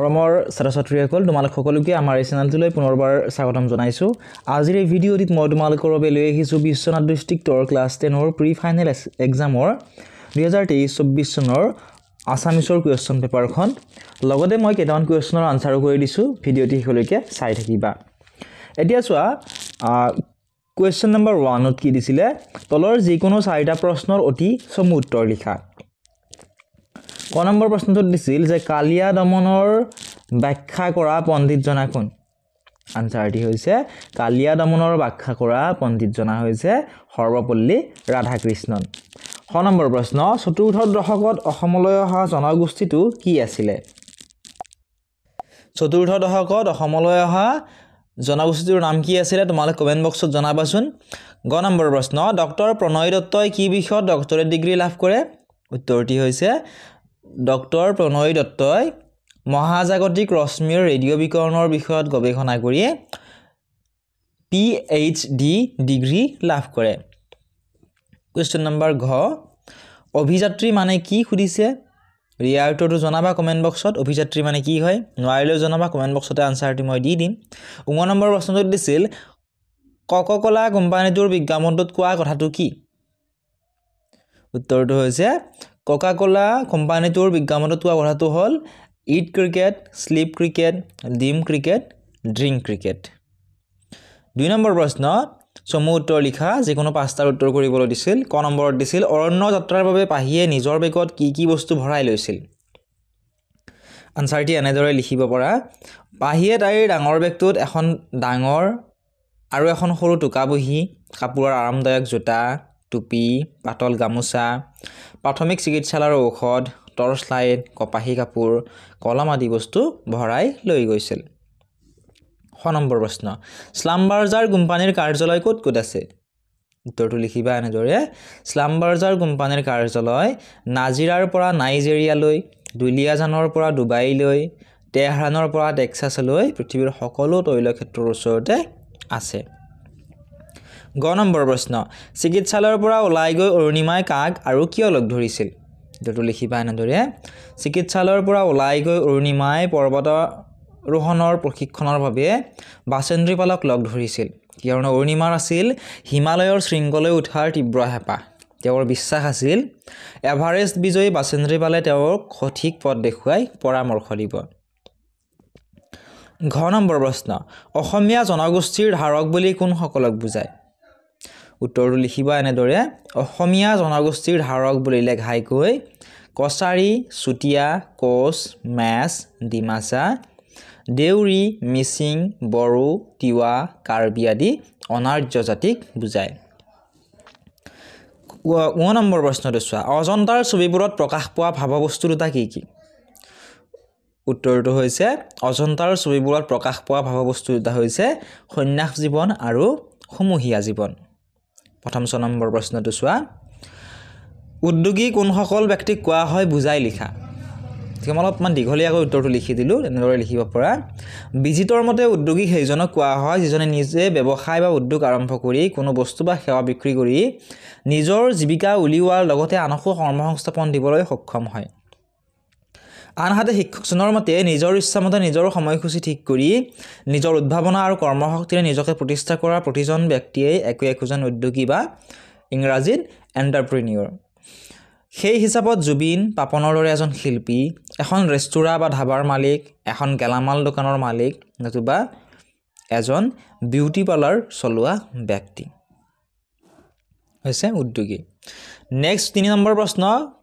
মৰমৰ ছাত্ৰ ছাত্ৰীসকল তোমালোক সকলোকে আমাৰ এই চেনেলটোলৈ পুনৰবাৰ স্বাগতম জনাইছোঁ আজিৰ এই ভিডিঅ'টিত মই তোমালোকৰ বাবে লৈ আহিছোঁ বিশ্বনাথ ডিষ্ট্ৰিক্টৰ ক্লাছ টেনৰ প্ৰি ফাইনেল এক্সামৰ দুহেজাৰ তেইছ চৌব্বিছ চনৰ আছামিছৰ কুৱেশ্যন পেপাৰখন লগতে মই কেইটামান কুৱেশ্যনৰ আনচাৰো কৰি দিছোঁ ভিডিঅ'টি শেষলৈকে চাই থাকিবা এতিয়া চোৱা কুৱেশ্যন নম্বৰ ওৱানত কি দিছিলে তলৰ যিকোনো চাৰিটা প্ৰশ্নৰ অতি চমু উত্তৰ লিখা ক নম্বৰ প্ৰশ্নটোত দিছিল যে কালিয়া দমনৰ ব্যাখ্যা কৰা পণ্ডিতজনা কোন আনচাৰটি হৈছে কালিয়া দমনৰ ব্যাখ্যা কৰা পণ্ডিতজনা হৈছে সৰ্বপল্লী ৰাধাকৃষ্ণন শ নম্বৰ প্ৰশ্ন চতুৰ্থ দশকত অসমলৈ অহা জনগোষ্ঠীটো কি আছিলে চতুৰ্থ দশকত অসমলৈ অহা জনগোষ্ঠীটোৰ নাম কি আছিলে তোমালোকে কমেণ্ট বক্সত জনাবাচোন গ নম্বৰ প্ৰশ্ন ডক্টৰ প্ৰণয় দত্তই কি বিষয়ত ডক্টৰেট ডিগ্ৰী লাভ কৰে উত্তৰটি হৈছে ডক্টৰ প্ৰণয় দত্তই মহাজাগতিক ৰশ্মিৰ ৰেডিঅ' বিকৰণৰ বিষয়ত গৱেষণা কৰিয়ে পি এইচ ডি ডিগ্ৰী লাভ কৰে কুৱেশ্যন নম্বৰ ঘ অভিযাত্ৰী মানে কি সুধিছে ৰিয়াৰ উত্তৰটো জনাবা কমেণ্ট বক্সত অভিযাত্ৰী মানে কি হয় নোৱাৰিলেও জনাবা কমেণ্ট বক্সতে আনচাৰটো মই দি দিম ওঙ নম্বৰ প্ৰশ্নটোত দিছিল কক কোম্পানীটোৰ বিজ্ঞাপনটোত কোৱা কথাটো কি উত্তৰটো হৈছে কোকা কোলা কোম্পানীটোৰ বিজ্ঞাপনত কোৱা কথাটো হ'ল eat cricket sleep cricket dream cricket drink cricket দুই নম্বৰ প্ৰশ্ন চমু উত্তৰ লিখা যিকোনো পাঁচটাৰ উত্তৰ কৰিবলৈ দিছিল ক নম্বৰত দিছিল অৰণ্য যাত্ৰাৰ বাবে পাহিয়ে নিজৰ বেগত কি কি বস্তু ভৰাই লৈছিল আনচাৰটি এনেদৰে লিখিব পৰা পাহিয়ে তাইৰ ডাঙৰ বেগটোত এখন ডাঙৰ আৰু এখন সৰু টোকাবহী কাপোৰৰ আৰামদায়ক জোতা টুপী পাতল গামোচা প্ৰাথমিক চিকিৎসালয়ৰ ঔষধ টৰ্চ লাইট কপাহী কাপোৰ কলম আদি বস্তু ভৰাই লৈ গৈছিল শ নম্বৰ প্ৰশ্ন শ্লামবাৰ্জাৰ কোম্পানীৰ কাৰ্যালয় ক'ত ক'ত আছে উত্তৰটো লিখিবা এনেদৰে শ্লামবাৰ্জাৰ কোম্পানীৰ কাৰ্যালয় নাজিৰাৰ পৰা নাইজেৰিয়ালৈ দুলিয়াজানৰ পৰা ডুবাইলৈ তেহৰাণৰ পৰা টেক্সাছলৈ পৃথিৱীৰ সকলো তৈলক্ষেত্ৰৰ ওচৰতে আছে গ নম্বৰ প্ৰশ্ন চিকিৎসালয়ৰ পৰা ওলাই গৈ অৰুণিমাই কাক আৰু কিয় লগ ধৰিছিল এইটো লিখিবা এনেদৰে চিকিৎসালয়ৰ পৰা ওলাই গৈ অৰুণিমাই পৰ্বত পৰ্বতাৰোহণৰ প্ৰশিক্ষণৰ বাবে বাচেন্দ্ৰীপালক লগ ধৰিছিল কিয়নো অৰুণিমাৰ আছিল হিমালয়ৰ শৃংগলৈ উঠাৰ তীব্ৰ হেঁপাহ তেওঁৰ বিশ্বাস আছিল এভাৰেষ্ট বিজয়ী বাচেন্দ্ৰীপালে তেওঁক সঠিক পথ দেখুৱাই পৰামৰ্শ দিব ঘ নম্বৰ প্ৰশ্ন অসমীয়া জনগোষ্ঠীৰ ধাৰক বুলি কোনসকলক বুজায় উত্তৰটো লিখিবা এনেদৰে অসমীয়া জনগোষ্ঠীৰ ধাৰক বুলিলে ঘাইকৈ কছাৰী চুতীয়া কোচ মেচ ডিমাচা দেউৰী মিচিং বড়ো তিৱা কাৰ্বি আদি অনাৰ্য জাতিক বুজায় ঊ নম্বৰ প্ৰশ্নটো চোৱা অজন্তাৰ ছবিবোৰত প্ৰকাশ পোৱা ভাৱবস্তু দুটা কি কি উত্তৰটো হৈছে অজন্তাৰ ছবিবোৰত প্ৰকাশ পোৱা ভাৱবস্তু দুটা হৈছে সন্যাস জীৱন আৰু সমূহীয়া জীৱন প্ৰথম ছয় নম্বৰ প্ৰশ্নটো চোৱা উদ্যোগী কোনসকল ব্যক্তিক কোৱা হয় বুজাই লিখা গতিকে মই অলপমান দীঘলীয়াকৈ উত্তৰটো লিখি দিলোঁ তেনেদৰে লিখিব পৰা বিজিতৰ মতে উদ্যোগী সেইজনক কোৱা হয় যিজনে নিজে ব্যৱসায় বা উদ্যোগ আৰম্ভ কৰি কোনো বস্তু বা সেৱা বিক্ৰী কৰি নিজৰ জীৱিকা উলিওৱাৰ লগতে আনকো কৰ্ম সংস্থাপন দিবলৈ সক্ষম হয় আনহাতে শিক্ষকজনৰ মতে নিজৰ ইচ্ছামতে নিজৰ সময়সূচী ঠিক কৰি নিজৰ উদ্ভাৱনা আৰু কৰ্মশক্তিৰে নিজকে প্ৰতিষ্ঠা কৰা প্ৰতিজন ব্যক্তিয়েই একো একোজন উদ্যোগী বা ইংৰাজীত এণ্টাৰপ্ৰিনিয়ৰ সেই হিচাপত জুবিন পাপনৰ দৰে এজন শিল্পী এখন ৰেষ্টুৰা বা ধাবাৰ মালিক এখন গেলামাল দোকানৰ মালিক নতুবা এজন বিউটি পাৰ্লাৰ চলোৱা ব্যক্তি হৈছে উদ্যোগী নেক্সট তিনি নম্বৰ প্ৰশ্ন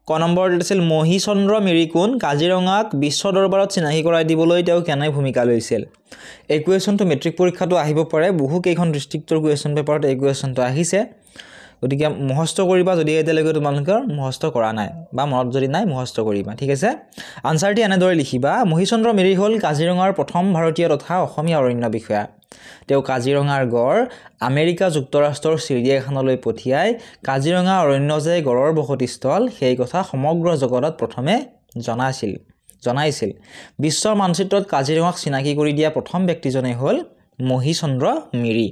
ক নম্বৰত আছিল মহীচন্দ্ৰ কোন কাজিৰঙাক বিশ্ব দৰবাৰত চিনাকি কৰাই দিবলৈ তেওঁ কেনে ভূমিকা লৈছিল এই কুৱেশ্যনটো মেট্ৰিক পৰীক্ষাটো আহিব পাৰে বহুকেইখন ডিষ্ট্ৰিক্টৰ কুৱেশ্যন পেপাৰত এই কুৱেশ্যনটো আহিছে গতিকে মুখস্থ কৰিবা যদি এতিয়ালৈকে তোমালোকৰ মুখস্থ কৰা নাই বা মনত যদি নাই মুখস্থ কৰিবা ঠিক আছে আনচাৰটি এনেদৰে লিখিবা মহীচন্দ্ৰ মিৰি হ'ল কাজিৰঙাৰ প্ৰথম ভাৰতীয় তথা অসমীয়া অৰণ্য বিষয়া তেওঁ কাজিৰঙাৰ গড় আমেৰিকা যুক্তৰাষ্ট্ৰৰ চিৰিয়াখানলৈ পঠিয়াই কাজিৰঙা অৰণ্য যে গড়ৰ বসতিস্থল সেই কথা সমগ্ৰ জগতত প্ৰথমে জনাইছিল জনাইছিল বিশ্বৰ মানচিত্ৰত কাজিৰঙাক চিনাকি কৰি দিয়া প্ৰথম ব্যক্তিজনেই হ'ল মহীচন্দ্ৰ মিৰি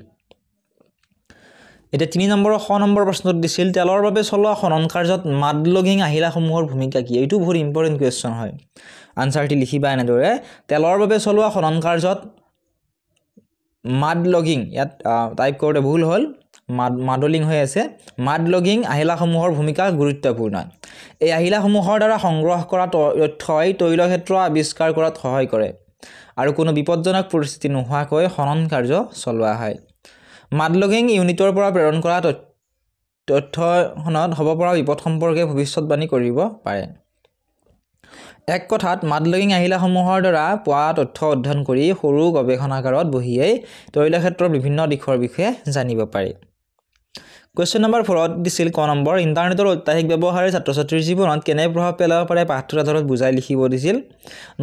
এতিয়া তিনি নম্বৰৰ শ নম্বৰ প্ৰশ্নটোত দিছিল তেলৰ বাবে চলোৱা খনন কাৰ্যত মাদলগিং আহিলাসমূহৰ ভূমিকা কি এইটো বহুত ইম্পৰ্টেণ্ট কুৱেশ্যন হয় আনচাৰটি লিখিবা এনেদৰে তেলৰ বাবে চলোৱা খনন কাৰ্যত মাড লগিং ইয়াত টাইপ কৰোঁতে ভুল হ'ল মাড মাডলিং হৈ আছে মাড লগিং আহিলাসমূহৰ ভূমিকা গুৰুত্বপূৰ্ণ এই আহিলাসমূহৰ দ্বাৰা সংগ্ৰহ কৰা তথ্যই তৈলক্ষেত্ৰ আৱিষ্কাৰ কৰাত সহায় কৰে আৰু কোনো বিপদজনক পৰিস্থিতি নোহোৱাকৈ খনন কাৰ্য চলোৱা হয় মাডলগিং ইউনিটৰ পৰা প্ৰেৰণ কৰা তথ্যখনত হ'ব পৰা বিপদ সম্পৰ্কে ভৱিষ্যতবাণী কৰিব পাৰে এক কথাত মাডলগিং আহিলাসমূহৰ দ্বাৰা পোৱা তথ্য অধ্যয়ন কৰি সৰু গৱেষণাগাৰত বহিয়েই তৈলক্ষেত্ৰৰ বিভিন্ন দিশৰ বিষয়ে জানিব পাৰি কুৱেশ্যন নম্বৰ ফ'ৰত দিছিল ক নম্বৰ ইণ্টাৰনেটৰ অত্যাধিক ব্যৱহাৰে ছাত্ৰ ছাত্ৰীৰ জীৱনত কেনে প্ৰভাৱ পেলাব পাৰে পাঠটোৰ আধাৰত বুজাই লিখিব দিছিল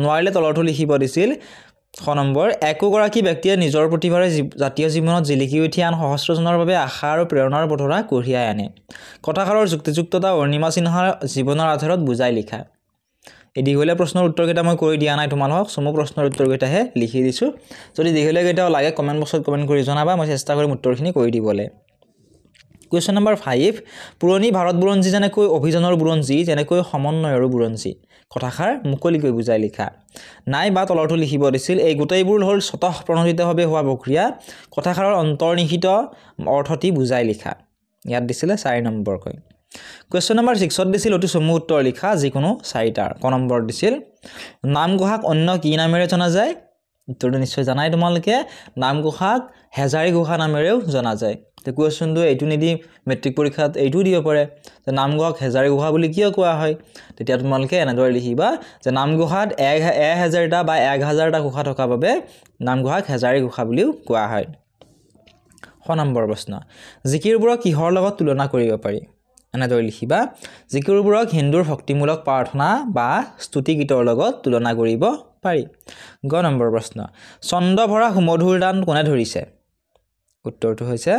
নোৱাৰিলে তলতো লিখিব দিছিল শ নম্বৰ একোগৰাকী ব্যক্তিয়ে নিজৰ প্ৰতিভাৰে জাতীয় জীৱনত জিলিকি উঠি আন সহস্ৰজনৰ বাবে আশা আৰু প্ৰেৰণাৰ বধৰা কঢ়িয়াই আনে কথাষাৰৰ যুক্তিযুক্ততা অৰ্ণিমা সিনহাৰ জীৱনৰ আধাৰত বুজাই লিখা এই দীঘলীয়া প্ৰশ্নৰ উত্তৰকেইটা মই কৰি দিয়া নাই তোমালোকক চমু প্ৰশ্নৰ উত্তৰকেইটাহে লিখি দিছোঁ যদি দীঘলীয়াকেইটাও লাগে কমেণ্ট বক্সত কমেণ্ট কৰি জনাবা মই চেষ্টা কৰিম উত্তৰখিনি কৰি দিবলৈ কুৱেশ্যন নম্বৰ ফাইভ পুৰণি ভাৰত বুৰঞ্জী যেনেকৈ অভিযানৰ বুৰঞ্জী যেনেকৈ সমন্বয়ৰ বুৰঞ্জী কথাষাৰ মুকলিকৈ বুজাই লিখা নাই বা তলৰটো লিখিব দিছিল এই গোটেইবোৰ হ'ল স্বতঃ প্ৰণোদিতভাৱে হোৱা প্ৰক্ৰিয়া কথাষাৰৰ অন্তৰ্নিহিত অৰ্থটি বুজাই লিখা ইয়াত দিছিলে চাৰি নম্বৰকৈ কুৱেশ্যন নম্বৰ ছিক্সত দিছিল অতি চমু উত্তৰ লিখা যিকোনো চাৰিটাৰ ক নম্বৰত দিছিল নামগোহাক অন্য কি নামেৰে জনা যায় উত্তৰটো নিশ্চয় জানাই তোমালোকে নামগোহাক হেজাৰী গোহা নামেৰেও জনা যায় তে কুৱেশ্যনটো এইটো নিদি মেট্ৰিক পৰীক্ষাত এইটো দিব পাৰে যে নামগোহাক হেজাৰী গোহা বুলি কিয় কোৱা হয় তেতিয়া তোমালোকে এনেদৰে লিখিবা যে নামগোহাত এক এ হেজাৰটা বা এক হাজাৰটা গোহা থকাৰ বাবে নামগোহাক হেজাৰী গোহা বুলিও কোৱা হয় শ নম্বৰ প্ৰশ্ন জিকিৰবোৰক কিহৰ লগত তুলনা কৰিব পাৰি এনেদৰে লিখিবা যিকোৰবোৰক হিন্দুৰ ভক্তিমূলক প্ৰাৰ্থনা বা স্তুতি গীতৰ লগত তুলনা কৰিব পাৰি গ নম্বৰ প্ৰশ্ন চন্দ্ৰভৰা সুমধুৰ দান কোনে ধৰিছে উত্তৰটো হৈছে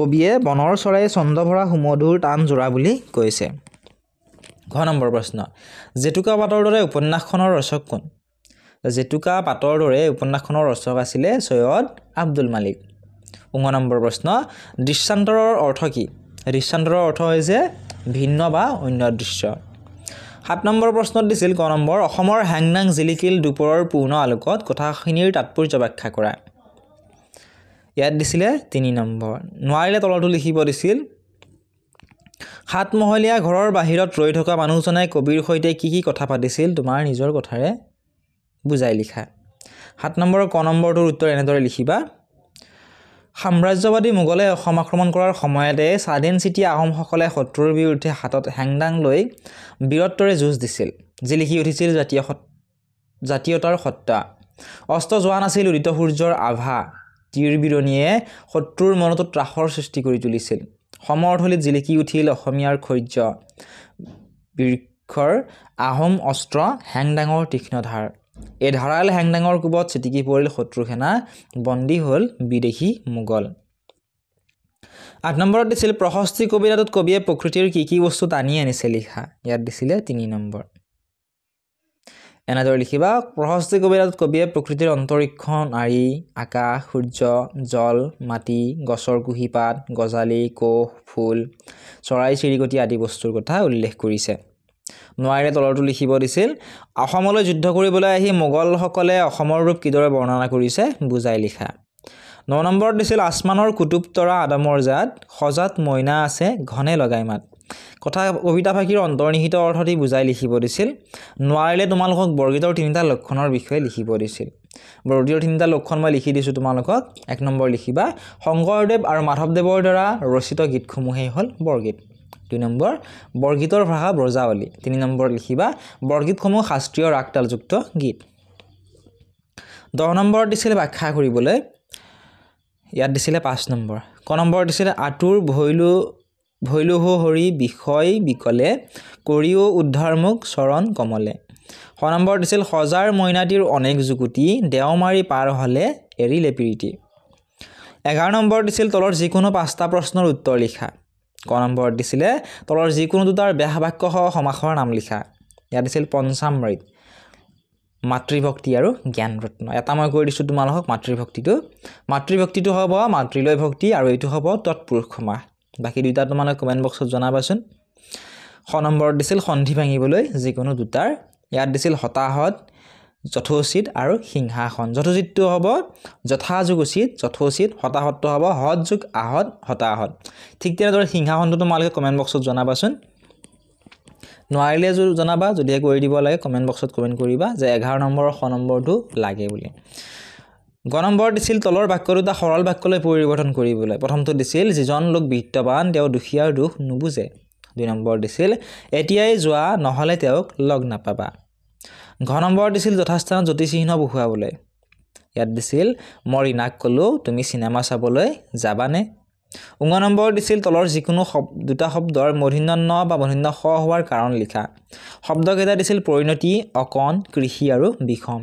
কবিয়ে বনৰ চৰাই চন্দ্ৰভৰা সুমধুৰ টান জোৰা বুলি কৈছে ঘ নম্বৰ প্ৰশ্ন জেতুকা পাতৰ দৰে উপন্যাসখনৰ ৰচক কোন জেতুকা পাতৰ দৰে উপন্যাসখনৰ ৰচক আছিলে চৈয়দ আব্দুল মালিক পোন্ধৰ নম্বৰ প্ৰশ্ন দৃশ্যান্তৰৰ অৰ্থ কি দৃশ্যান্তৰৰ অৰ্থ হৈছে ভিন্ন বা অন্য দৃশ্য সাত নম্বৰ প্ৰশ্নত দিছিল ক নম্বৰ অসমৰ হেংনাং জিলিকিল দুপৰৰ পূৰ্ণ আলোকত কথাখিনিৰ তাৎপৰ্য ব্যাখ্যা কৰা ইয়াত দিছিলে তিনি নম্বৰ নোৱাৰিলে তলতো লিখিব দিছিল সাতমহলীয়া ঘৰৰ বাহিৰত ৰৈ থকা মানুহজনে কবিৰ সৈতে কি কি কথা পাতিছিল তোমাৰ নিজৰ কথাৰে বুজাই লিখা সাত নম্বৰৰ ক নম্বৰটোৰ উত্তৰ এনেদৰে লিখিবা সাম্ৰাজ্যবাদী মোগলে অসম আক্ৰমণ কৰাৰ সময়তে স্বাধীন চিটি আহোমসকলে শত্ৰুৰ বিৰুদ্ধে হাতত হেংদাং লৈ বীৰত্বৰে যুঁজ দিছিল যি লিখি উঠিছিল জাতীয় সত জাতীয়তাৰ সত্তা অস্ত যোৱা নাছিল উদিত সূৰ্যৰ আভা তীৰ বিৰণীয়ে শত্ৰুৰ মনতো ত্ৰাসৰ সৃষ্টি কৰি তুলিছিল সমৰধলিত জিলিকি উঠিল অসমীয়াৰ ধৈৰ্য বৃক্ষৰ আহোম অস্ত্ৰ হেংদাঙৰ তীক্ষ্ণধাৰ এই ধাৰাল হেংডাঙৰ কোবত চিটিকি পৰিল শত্ৰু সেনা বন্দী হ'ল বিদেশী মোগল আঠ নম্বৰত দিছিল প্ৰশস্তি কবিতাটোত কবিয়ে প্ৰকৃতিৰ কি কি বস্তু টানি আনিছে লিখা ইয়াত দিছিলে তিনি নম্বৰ এনেদৰে লিখিবা প্ৰশস্তি কবিতাটোত কবিয়ে প্ৰকৃতিৰ অন্তৰীক্ষণ আৰি আকাশ সূৰ্য জল মাটি গছৰ কুঁহিপাত গজালি কোষ ফুল চৰাই চিৰিকটি আদি বস্তুৰ কথা উল্লেখ কৰিছে নোৱাৰে তলৰটো লিখিব দিছিল অসমলৈ যুদ্ধ কৰিবলৈ আহি মোগলসকলে অসমৰ ৰূপ কিদৰে বৰ্ণনা কৰিছে বুজাই লিখা ন নম্বৰত দিছিল আচমানৰ কুটুপতৰা আদমৰ জাত সজাত মইনা আছে ঘনে লগাই মাত কথা কবিতা ফাঁকিৰ অন্তৰ্নিহিত অৰ্থটি বুজাই লিখিব দিছিল নোৱাৰিলে তোমালোকক বৰগীতৰ তিনিটা লক্ষণৰ বিষয়ে লিখিব দিছিল বৰগীতৰ তিনিটা লক্ষণ মই লিখি দিছোঁ তোমালোকক এক নম্বৰ লিখিবা শংকৰদেৱ আৰু মাধৱদেৱৰ দ্বাৰা ৰচিত গীতসমূহেই হ'ল বৰগীত দুই নম্বৰ বৰগীতৰ ভাষা ব্ৰজাৱলী তিনি নম্বৰ লিখিবা বৰগীতসমূহ শাস্ত্ৰীয় ৰাগতালযুক্ত গীত দহ নম্বৰত দিছিলে ব্যাখ্যা কৰিবলৈ ইয়াত দিছিলে পাঁচ নম্বৰ ক নম্বৰত দিছিলে আঁতৰ ভৈলো ভৈলোহ হৰি বিষয় বিকলে কৰিও উদ্ধাৰ মোক চৰণ কমলে স নম্বৰত দিছিল সজাৰ মইনাটিৰ অনেক যুগুটি দেও মাৰি পাৰ হ'লে এৰি লেপিৰিটি এঘাৰ নম্বৰত দিছিল তলৰ যিকোনো পাঁচটা প্ৰশ্নৰ উত্তৰ লিখা ক নম্বৰত দিছিলে তলৰ যিকোনো দুটাৰ বেহা বাক্য সহ সমাসৰ নাম লিখা ইয়াত দিছিল পঞ্চামৃত মাতৃভক্তি আৰু জ্ঞান ৰত্ন এটা মই কৈ দিছোঁ তোমালোকক মাতৃভক্তিটো মাতৃভক্তিটো হ'ব মাতৃলৈ ভক্তি আৰু এইটো হ'ব তৎপুৰুষ সমাহ বাকী দুটা তোমালোকে কমেণ্ট বক্সত জনাবাচোন শ নম্বৰত দিছিল সন্ধি ভাঙিবলৈ যিকোনো দুটাৰ ইয়াত দিছিল হতাহত যথোচিত আৰু সিংহাসন যথোচিতটো হ'ব যথাযোগ উচিত যথোচিত হতাহতটো হ'ব সৎযোগ আহত হতাহত ঠিক তেনেদৰে সিংহাসনটো তোমালোকে কমেণ্ট বক্সত জনাবাচোন নোৱাৰিলে জনাবা যদিহে কৰি দিব লাগে কমেণ্ট বক্সত কমেণ্ট কৰিবা যে এঘাৰ নম্বৰৰ শ নম্বৰটো লাগে বুলি গ নম্বৰ দিছিল তলৰ বাক্য দুটা সৰল বাক্যলৈ পৰিৱৰ্তন কৰিবলৈ প্ৰথমটো দিছিল যিজন লোক বিত্তবান তেওঁ দুখীয়াৰ দুখ নুবুজে দুই নম্বৰ দিছিল এতিয়াই যোৱা নহ'লে তেওঁক লগ নাপাবা ঘ নম্বৰত দিছিল যথাস্থান জ্যোতিষীহীন বহুৱাবলৈ ইয়াত দিছিল মই ৰীণাক ক'লোঁ তুমি চিনেমা চাবলৈ যাবানে উঙ নম্বৰত দিছিল তলৰ যিকোনো শব দুটা শব্দৰ মধুন্য বা মধুন্য স হোৱাৰ কাৰণ লিখা শব্দকেইটা দিছিল পৰিণতি অকণ কৃষি আৰু বিষম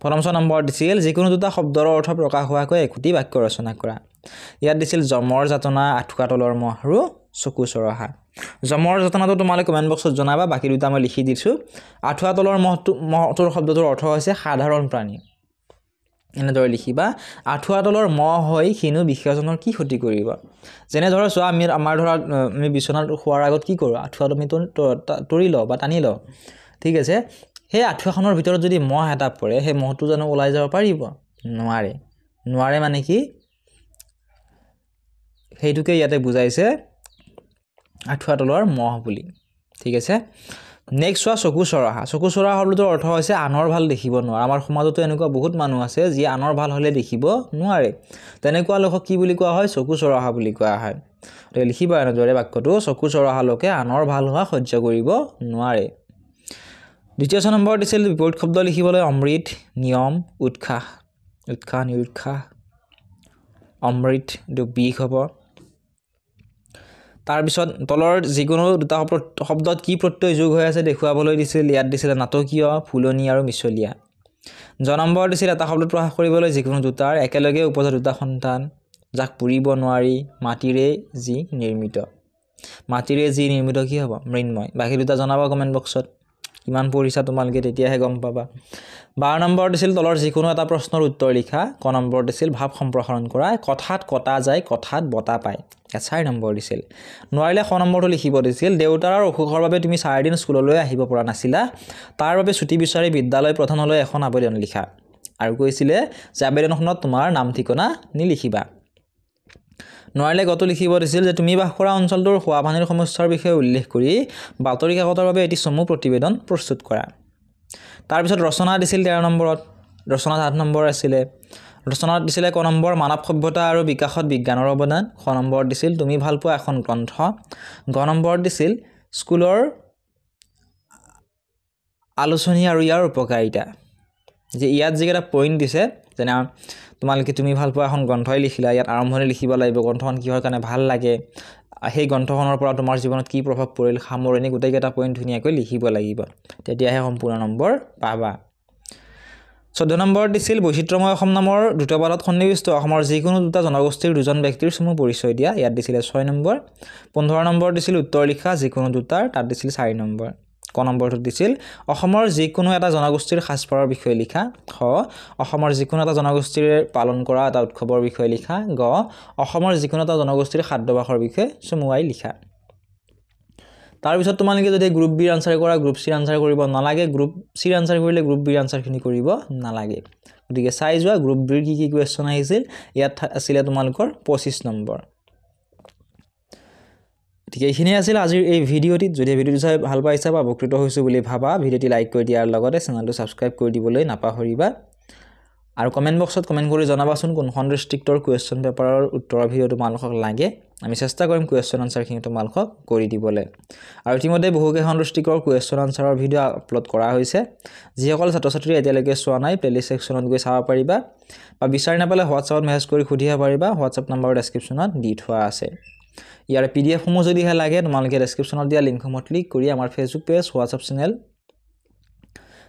প্ৰথম ছ নম্বৰত দিছিল যিকোনো দুটা শব্দৰ অৰ্থ প্ৰকাশ হোৱাকৈ একোটি বাক্য ৰচনা কৰা ইয়াত দিছিল জমৰ যাতনা আঁঠুৱা তলৰ মহ আৰু চকু চৰহা জমৰ যতনাটো তোমালোক কমেণ্ট বক্সত জনাবা বাকী দুটা মই লিখি দিছোঁ আঁঠুৱা তলৰ মহটো মহটোৰ শব্দটোৰ অৰ্থ হৈছে সাধাৰণ প্ৰাণী এনেদৰে লিখিবা আঁঠুৱা তলৰ মহ হৈ সিনো বিষয়জনৰ কি ক্ষতি কৰিব যেনে ধৰক চোৱা আমি আমাৰ ধৰা আমি বিচনাত শোৱাৰ আগত কি কৰোঁ আঁঠুৱাটো আমি তৰি লওঁ বা টানি লওঁ ঠিক আছে সেই আঁঠুৱাখনৰ ভিতৰত যদি মহ এটা পৰে সেই মহটো জানো ওলাই যাব পাৰিব নোৱাৰে নোৱাৰে মানে কি সেইটোকে ইয়াতে বুজাইছে আঁঠুৱা তলৰ মহ বুলি ঠিক আছে নেক্সট হোৱা চকু চৰহা চকু চৰহা শব্দটোৰ অৰ্থ হৈছে আনৰ ভাল দেখিব নোৱাৰে আমাৰ সমাজতো এনেকুৱা বহুত মানুহ আছে যিয়ে আনৰ ভাল হ'লে দেখিব নোৱাৰে তেনেকুৱা লোকক কি বুলি কোৱা হয় চকু চৰহা বুলি কোৱা হয় গতিকে লিখিবা এনেদৰে বাক্যটো চকু চৰহা লোকে আনৰ ভাল হোৱা সহ্য কৰিব নোৱাৰে দ্বিতীয় ছয় নম্বৰ দিছিল বিপৰীত শব্দ লিখিবলৈ অমৃত নিয়ম উৎসাহ উৎসাহ নিৰুৎসাহ অমৃত এইটো বিষ হ'ব তাৰপিছত তলৰ যিকোনো দুটা শব্দত কি প্ৰত্যয় যোগ হৈ আছে দেখুৱাবলৈ দিছিল ইয়াত দিছিলে নাটকীয় ফুলনি আৰু মিছলীয়া জ নম্বৰ দিছিল এটা শব্দত প্ৰকাশ কৰিবলৈ যিকোনো দুটাৰ একেলগে উপজা দুটা সন্তান যাক পুৰিব নোৱাৰি মাটিৰে যি নিৰ্মিত মাটিৰে যি নিৰ্মিত কি হ'ব মৃন্ময় বাকী দুটা জনাব কমেণ্ট বক্সত কিমান পঢ়িছা তোমালোকে তেতিয়াহে গম পাবা বাৰ নম্বৰ দিছিল তলৰ যিকোনো এটা প্ৰশ্নৰ উত্তৰ লিখা ক নম্বৰ দিছিল ভাৱ সম্প্ৰসাৰণ কৰা কথাত কটা যায় কথাত বঁটা পায় এছাৰ নম্বৰ দিছিল নোৱাৰিলে স নম্বৰটো লিখিব দিছিল দেউতাৰ অসুখৰ বাবে তুমি চাৰিদিন স্কুললৈ আহিব পৰা নাছিলা তাৰ বাবে ছুটী বিচাৰি বিদ্যালয় প্ৰধানলৈ এখন আবেদন লিখা আৰু কৈছিলে যে আবেদনখনত তোমাৰ নাম ঠিকনা নিলিখিবা নোৱাৰিলে গতো লিখিব দিছিল যে তুমি বাস কৰা অঞ্চলটোৰ খোৱাপানীৰ সমস্যাৰ বিষয়ে উল্লেখ কৰি বাতৰি কাকতৰ বাবে এটি চমু প্ৰতিবেদন প্ৰস্তুত কৰা তাৰপিছত ৰচনা দিছিল তেৰ নম্বৰত ৰচনাত আঠ নম্বৰ আছিলে ৰচনাত দিছিলে ক নম্বৰ মানৱ সভ্যতা আৰু বিকাশত বিজ্ঞানৰ অৱদান শ নম্বৰত দিছিল তুমি ভাল পোৱা এখন গ্ৰন্থ গ নম্বৰত দিছিল স্কুলৰ আলোচনী আৰু ইয়াৰ উপকাৰিতা যে ইয়াত যিকেইটা পইণ্ট দিছে যেনে তোমালোকে তুমি ভাল পোৱা এখন গ্ৰন্থই লিখিলা ইয়াত আৰম্ভণি লিখিব লাগিব গ্ৰন্থখন কিহৰ কাৰণে ভাল লাগে সেই গ্ৰন্থখনৰ পৰা তোমাৰ জীৱনত কি প্ৰভাৱ পৰিল সামৰণি গোটেইকেইটা পইণ্ট ধুনীয়াকৈ লিখিব লাগিব তেতিয়াহে সম্পূৰ্ণ নম্বৰ পাবা চৈধ্য নম্বৰ দিছিল বৈচিত্ৰময় অসম নামৰ দ্ৰুতপালত সন্নিৱিষ্ট অসমৰ যিকোনো দুটা জনগোষ্ঠীৰ দুজন ব্যক্তিৰ চমু পৰিচয় দিয়া ইয়াত দিছিলে ছয় নম্বৰ পোন্ধৰ নম্বৰ দিছিল উত্তৰ লিখা যিকোনো দুটাৰ তাত দিছিল চাৰি নম্বৰ ক নম্বৰটোত দিছিল অসমৰ যিকোনো এটা জনগোষ্ঠীৰ সাজপাৰৰ বিষয়ে লিখা হ অসমৰ যিকোনো এটা জনগোষ্ঠীৰে পালন কৰা এটা উৎসৱৰ বিষয়ে লিখা গ অসমৰ যিকোনো এটা জনগোষ্ঠীৰ খাদ্যভাসৰ বিষয়ে চমুৱাই লিখা তাৰপিছত তোমালোকে যদি গ্ৰুপ বিৰ আনচাৰ কৰা গ্ৰুপ চিৰ আনচাৰ কৰিব নালাগে গ্ৰুপ চিৰ আনচাৰ কৰিলে গ্ৰুপ বিৰ আনচাৰখিনি কৰিব নালাগে গতিকে চাই যোৱা গ্ৰুপ বিৰ কি কি কুৱেশ্যন আহিছিল ইয়াত আছিলে তোমালোকৰ পঁচিছ নম্বৰ গতিকে এইখিনিয়ে আছিল আজিৰ এই ভিডিঅ'টিত যদি ভিডিঅ'টো চাই ভাল পাইছা বা উপকৃত হৈছোঁ বুলি ভাবা ভিডিঅ'টি লাইক কৰি দিয়াৰ লগতে চেনেলটো ছাবস্ক্ৰাইব কৰি দিবলৈ নাপাহৰিবা আৰু কমেণ্ট বক্সত কমেণ্ট কৰি জনাবাচোন কোনখন ডিষ্ট্ৰিক্টৰ কুৱেশ্যন পেপাৰৰ উত্তৰৰ ভিডিঅ'টো তোমালোকক লাগে আমি চেষ্টা কৰিম কুৱেশ্যন আনচাৰখিনি তোমালোকক কৰি দিবলৈ আৰু ইতিমধ্যে বহুকেইখন ডিষ্ট্ৰিক্টৰ কুৱেশ্যন আনচাৰৰ ভিডিঅ' আপলোড কৰা হৈছে যিসকল ছাত্ৰ ছাত্ৰীয়ে এতিয়ালৈকে চোৱা নাই প্লেলিষ্ট ছেকশ্যনত গৈ চাব পাৰিবা বা বিচাৰি নাপালে হোৱাটছআপত মেছেজ কৰি সুধিব পাৰিবা হোৱাটছআপ নম্বৰ ডেছক্ৰিপশ্যনত দি থোৱা আছে ইয়াৰ পি ডি এফসমূহ যদিহে লাগে তোমালোকে ডেছক্ৰিপশ্যনত দিয়া লিংকসমূহ ক্লিক কৰি আমাৰ Facebook page WhatsApp channel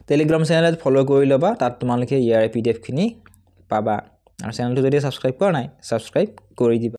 Telegram চেনেলত ফ'ল' কৰি ল'বা তাত তোমালোকে ইয়াৰ পি ডি এফখিনি পাবা আৰু চেনেলটো যদি ছাবস্ক্ৰাইব কৰা নাই ছাবস্ক্ৰাইব কৰি দিবা